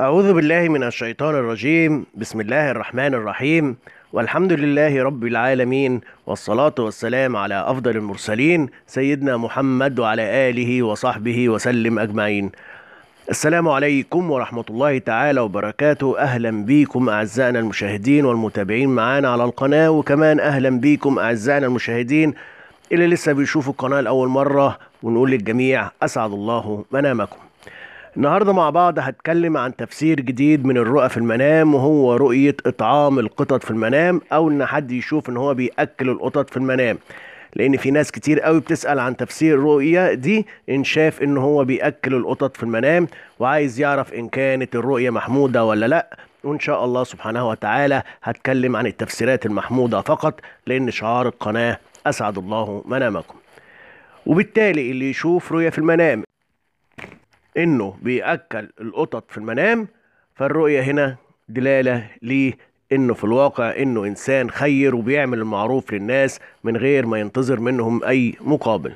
أعوذ بالله من الشيطان الرجيم بسم الله الرحمن الرحيم والحمد لله رب العالمين والصلاة والسلام على أفضل المرسلين سيدنا محمد وعلى آله وصحبه وسلم أجمعين السلام عليكم ورحمة الله تعالى وبركاته أهلا بيكم أعزائنا المشاهدين والمتابعين معانا على القناة وكمان أهلا بيكم أعزائنا المشاهدين اللي لسه بيشوفوا القناة لأول مرة ونقول للجميع أسعد الله منامكم النهارده مع بعض هتكلم عن تفسير جديد من الرؤى في المنام وهو رؤية إطعام القطط في المنام أو إن حد يشوف إن هو بيأكل القطط في المنام لأن في ناس كتير قوي بتسأل عن تفسير الرؤية دي إن شاف إن هو بيأكل القطط في المنام وعايز يعرف إن كانت الرؤية محمودة ولا لأ وإن شاء الله سبحانه وتعالى هتكلم عن التفسيرات المحمودة فقط لأن شعار القناة أسعد الله منامكم وبالتالي اللي يشوف رؤية في المنام انه بياكل القطط في المنام فالرؤيه هنا دلاله ليه انه في الواقع انه انسان خير وبيعمل المعروف للناس من غير ما ينتظر منهم اي مقابل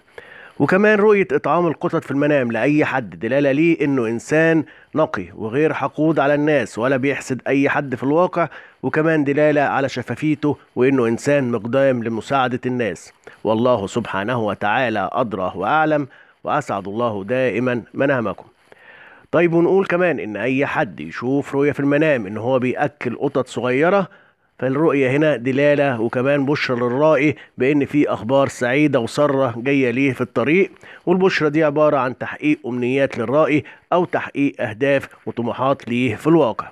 وكمان رؤية إطعام القطط في المنام لأي حد دلالة ليه إنه إنسان نقي وغير حقود على الناس ولا بيحسد أي حد في الواقع وكمان دلالة على شفافيته وإنه إنسان مقدام لمساعدة الناس والله سبحانه وتعالى أدرى وأعلم وأسعد الله دائما منامكم طيب ونقول كمان إن أي حد يشوف رؤية في المنام إن هو بيأكل قطط صغيرة فالرؤية هنا دلالة وكمان بشرة للرائي بإن في أخبار سعيدة وسارة جاية ليه في الطريق والبشرة دي عبارة عن تحقيق أمنيات للرائي أو تحقيق أهداف وطموحات ليه في الواقع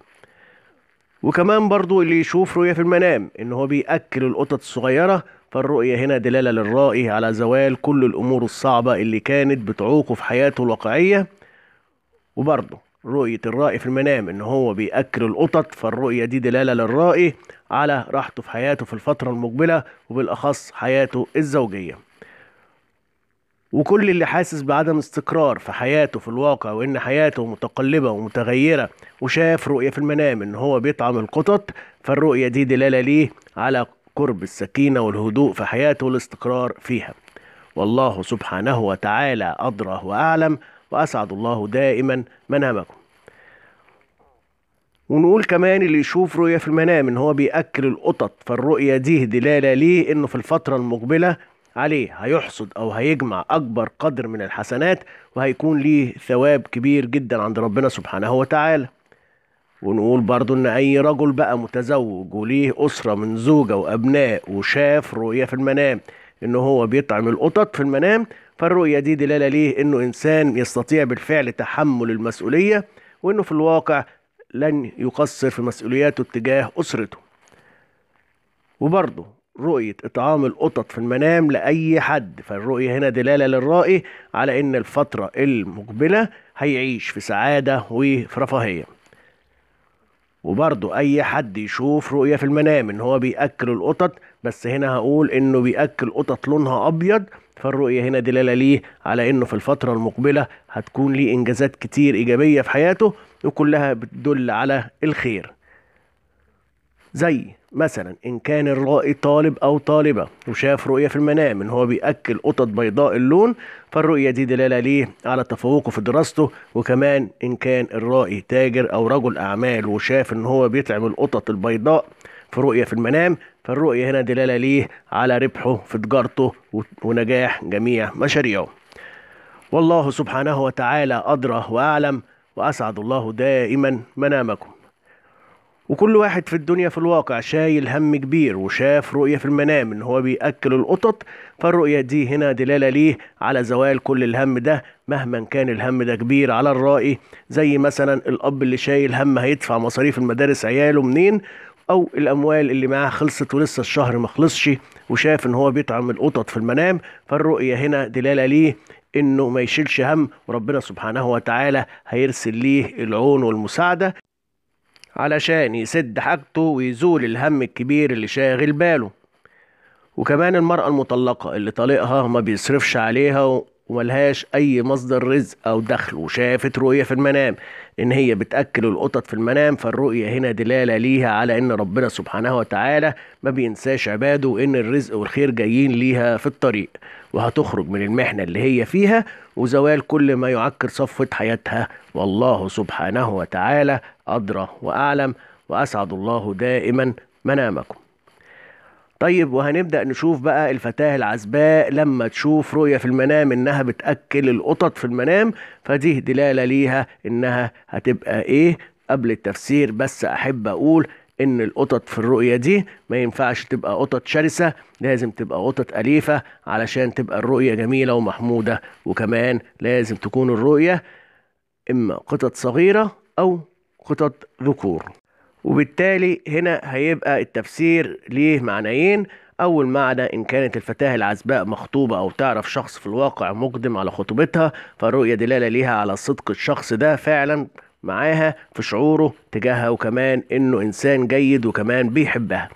وكمان برضو اللي يشوف رؤية في المنام إن هو بيأكل القطط الصغيرة فالرؤية هنا دلالة للرائي على زوال كل الأمور الصعبة اللي كانت بتعوقه في حياته الواقعية وبرضه رؤية الرائي في المنام إن هو بيأكل القطط فالرؤية دي دلالة للرائي على راحته في حياته في الفترة المقبلة وبالأخص حياته الزوجية وكل اللي حاسس بعدم استقرار في حياته في الواقع وان حياته متقلبة ومتغيرة وشاف رؤية في المنام ان هو بيطعم القطط فالرؤية دي دلالة ليه على قرب السكينة والهدوء في حياته والاستقرار فيها والله سبحانه وتعالى أدرى وأعلم وأسعد الله دائما منامكم ونقول كمان اللي يشوف رؤية في المنام ان هو بيأكل القطط فالرؤية دي دلالة ليه انه في الفترة المقبلة عليه هيحصد او هيجمع اكبر قدر من الحسنات وهيكون ليه ثواب كبير جدا عند ربنا سبحانه وتعالى ونقول برضو ان اي رجل بقى متزوج وليه اسرة من زوجة وابناء وشاف رؤية في المنام ان هو بيطعم القطط في المنام فالرؤية دي دلالة ليه انه انسان يستطيع بالفعل تحمل المسؤولية وانه في الواقع لن يقصر في مسؤولياته تجاه اسرته وبرضه رؤية إطعام القطط في المنام لأي حد فالرؤية هنا دلالة للرائي على إن الفترة المقبلة هيعيش في سعادة وفي رفاهية وبرضو اي حد يشوف رؤية في المنام ان هو بيأكل القطط بس هنا هقول انه بيأكل قطط لونها ابيض فالرؤية هنا دلالة ليه على انه في الفترة المقبلة هتكون ليه انجازات كتير ايجابية في حياته وكلها بتدل على الخير زي مثلا ان كان الرائي طالب او طالبه وشاف رؤيه في المنام ان هو بياكل قطط بيضاء اللون فالرؤيه دي دلاله ليه على تفوقه في دراسته وكمان ان كان الرائي تاجر او رجل اعمال وشاف ان هو بيطعم القطط البيضاء في رؤيه في المنام فالرؤيه هنا دلاله ليه على ربحه في تجارته ونجاح جميع مشاريعه والله سبحانه وتعالى ادرى واعلم واسعد الله دائما منامكم وكل واحد في الدنيا في الواقع شايل هم كبير وشاف رؤية في المنام ان هو بيأكل القطط فالرؤية دي هنا دلالة ليه على زوال كل الهم ده مهما كان الهم ده كبير على الرائي زي مثلا الأب اللي شايل هم هيدفع مصاريف المدارس عياله منين او الاموال اللي معاه خلصت ولسه الشهر ما خلصش وشاف ان هو بيطعم القطط في المنام فالرؤيه هنا دلاله ليه انه ما يشيلش هم وربنا سبحانه وتعالى هيرسل ليه العون والمساعده علشان يسد حاجته ويزول الهم الكبير اللي شاغل باله وكمان المرأة المطلقة اللي طليقها ما بيصرفش عليها وملهاش أي مصدر رزق أو دخل وشافت رؤية في المنام إن هي بتأكل القطط في المنام فالرؤية هنا دلالة ليها على إن ربنا سبحانه وتعالى ما بينساش عباده وإن الرزق والخير جايين ليها في الطريق وهتخرج من المحنة اللي هي فيها وزوال كل ما يعكر صفوة حياتها والله سبحانه وتعالى أدرى وأعلم وأسعد الله دائما منامكم طيب وهنبدأ نشوف بقى الفتاة العزباء لما تشوف رؤية في المنام إنها بتأكل القطط في المنام فدي دلالة ليها إنها هتبقى إيه قبل التفسير بس أحب أقول إن القطط في الرؤية دي ما ينفعش تبقى قطط شرسة لازم تبقى قطط أليفة علشان تبقى الرؤية جميلة ومحمودة وكمان لازم تكون الرؤية إما قطط صغيرة أو قطط ذكور وبالتالي هنا هيبقى التفسير ليه معنيين أول معنى إن كانت الفتاة العزباء مخطوبة أو تعرف شخص في الواقع مقدم على خطوبتها فالرؤية دلالة ليها على صدق الشخص ده فعلا معاها في شعوره تجاهها وكمان إنه إنسان جيد وكمان بيحبها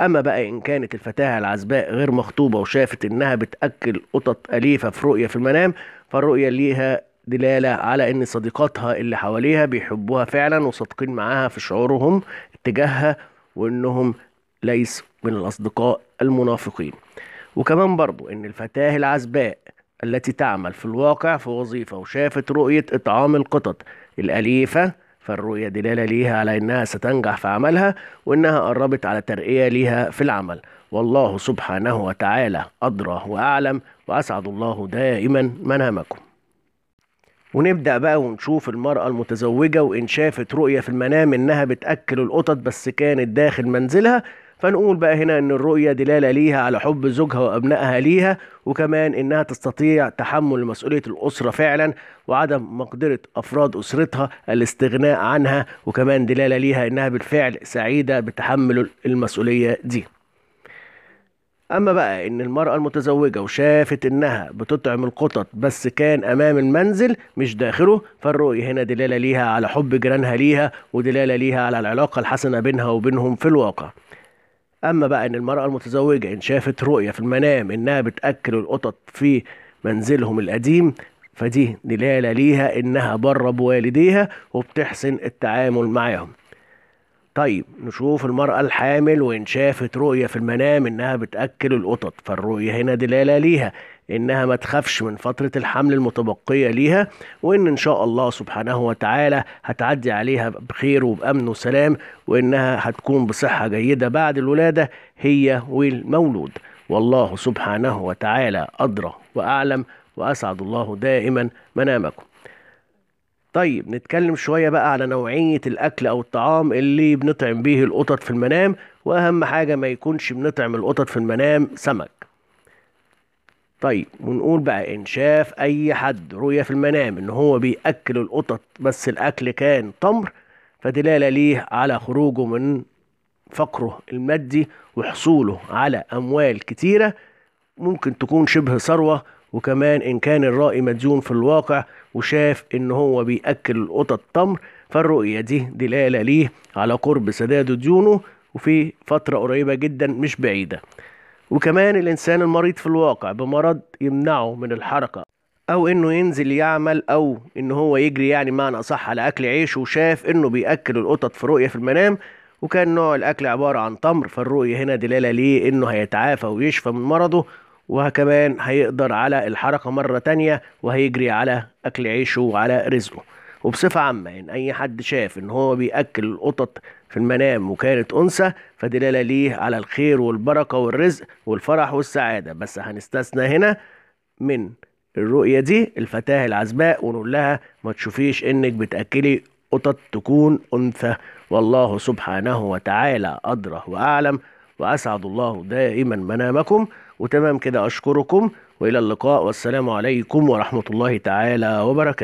أما بقى إن كانت الفتاة العزباء غير مخطوبة وشافت إنها بتأكل قطط أليفة في رؤية في المنام فالرؤية ليها دلالة على إن صديقاتها اللي حواليها بيحبوها فعلا وصادقين معاها في شعورهم تجاهها وإنهم ليس من الأصدقاء المنافقين وكمان برضو إن الفتاة العزباء التي تعمل في الواقع في وظيفة وشافت رؤية إطعام القطط الأليفة فالرؤية دلالة ليها على إنها ستنجح في عملها وإنها قربت على ترقية ليها في العمل والله سبحانه وتعالى أدرى وأعلم وأسعد الله دائما منامكم ونبدا بقى ونشوف المراه المتزوجه وان شافت رؤيه في المنام انها بتاكل القطط بس كانت داخل منزلها فنقول بقى هنا ان الرؤيه دلاله ليها على حب زوجها وابنائها ليها وكمان انها تستطيع تحمل مسؤوليه الاسره فعلا وعدم مقدره افراد اسرتها الاستغناء عنها وكمان دلاله ليها انها بالفعل سعيده بتحمل المسؤوليه دي اما بقى ان المرأة المتزوجة وشافت انها بتطعم القطط بس كان امام المنزل مش داخله فالرؤية هنا دلالة ليها على حب جيرانها ليها ودلالة ليها على العلاقة الحسنة بينها وبينهم في الواقع اما بقى ان المرأة المتزوجة ان شافت رؤية في المنام انها بتأكل القطط في منزلهم القديم فدي دلالة ليها انها بره بوالديها وبتحسن التعامل معاهم طيب نشوف المرأة الحامل وإن شافت رؤية في المنام إنها بتأكل القطط فالرؤية هنا دلالة ليها إنها ما تخافش من فترة الحمل المتبقية ليها وإن إن شاء الله سبحانه وتعالى هتعدي عليها بخير وبأمن وسلام وإنها هتكون بصحة جيدة بعد الولادة هي والمولود والله سبحانه وتعالى أدرى وأعلم وأسعد الله دائما منامكم طيب نتكلم شوية بقى على نوعية الأكل أو الطعام اللي بنطعم به القطط في المنام وأهم حاجة ما يكونش بنطعم القطط في المنام سمك طيب ونقول بقى إن شاف أي حد رؤية في المنام إن هو بيأكل القطط بس الأكل كان تمر فدلالة ليه على خروجه من فقره المادي وحصوله على أموال كتيرة ممكن تكون شبه ثروة وكمان إن كان الرائي مديون في الواقع وشاف إن هو بيأكل القطط تمر فالرؤية دي دلالة ليه على قرب سداد ديونه وفي فترة قريبة جدا مش بعيدة وكمان الإنسان المريض في الواقع بمرض يمنعه من الحركة أو إنه ينزل يعمل أو إن هو يجري يعني معنى أصح على أكل عيش وشاف إنه بيأكل القطط في رؤية في المنام وكان نوع الأكل عبارة عن تمر فالرؤية هنا دلالة ليه إنه هيتعافى ويشفى من مرضه وكمان هيقدر على الحركة مرة تانية وهيجري على أكل عيشه وعلى رزقه وبصفة عامة إن يعني أي حد شاف إن هو بيأكل القطط في المنام وكانت أنثى فدلالة ليه على الخير والبركة والرزق والفرح والسعادة بس هنستثنى هنا من الرؤية دي الفتاة العزباء ونقول لها ما تشوفيش إنك بتأكلي قطط تكون أنثى والله سبحانه وتعالى أدرى وأعلم وأسعد الله دائما منامكم وتمام كده أشكركم وإلى اللقاء والسلام عليكم ورحمة الله تعالى وبركاته